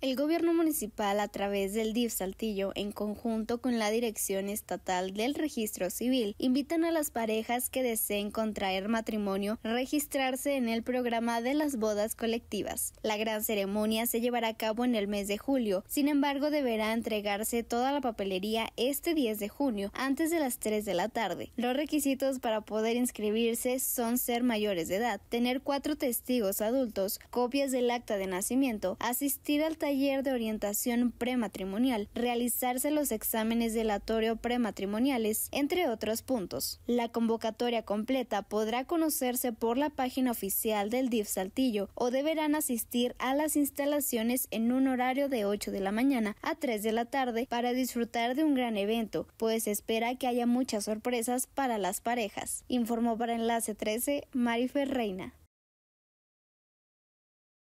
El gobierno municipal a través del DIF Saltillo, en conjunto con la Dirección Estatal del Registro Civil, invitan a las parejas que deseen contraer matrimonio a registrarse en el programa de las bodas colectivas. La gran ceremonia se llevará a cabo en el mes de julio, sin embargo deberá entregarse toda la papelería este 10 de junio antes de las 3 de la tarde. Los requisitos para poder inscribirse son ser mayores de edad, tener cuatro testigos adultos, copias del acta de nacimiento, asistir al taller de orientación prematrimonial, realizarse los exámenes delatorio prematrimoniales, entre otros puntos. La convocatoria completa podrá conocerse por la página oficial del DIF Saltillo o deberán asistir a las instalaciones en un horario de 8 de la mañana a 3 de la tarde para disfrutar de un gran evento, pues espera que haya muchas sorpresas para las parejas, informó para Enlace 13 Marifer Reina.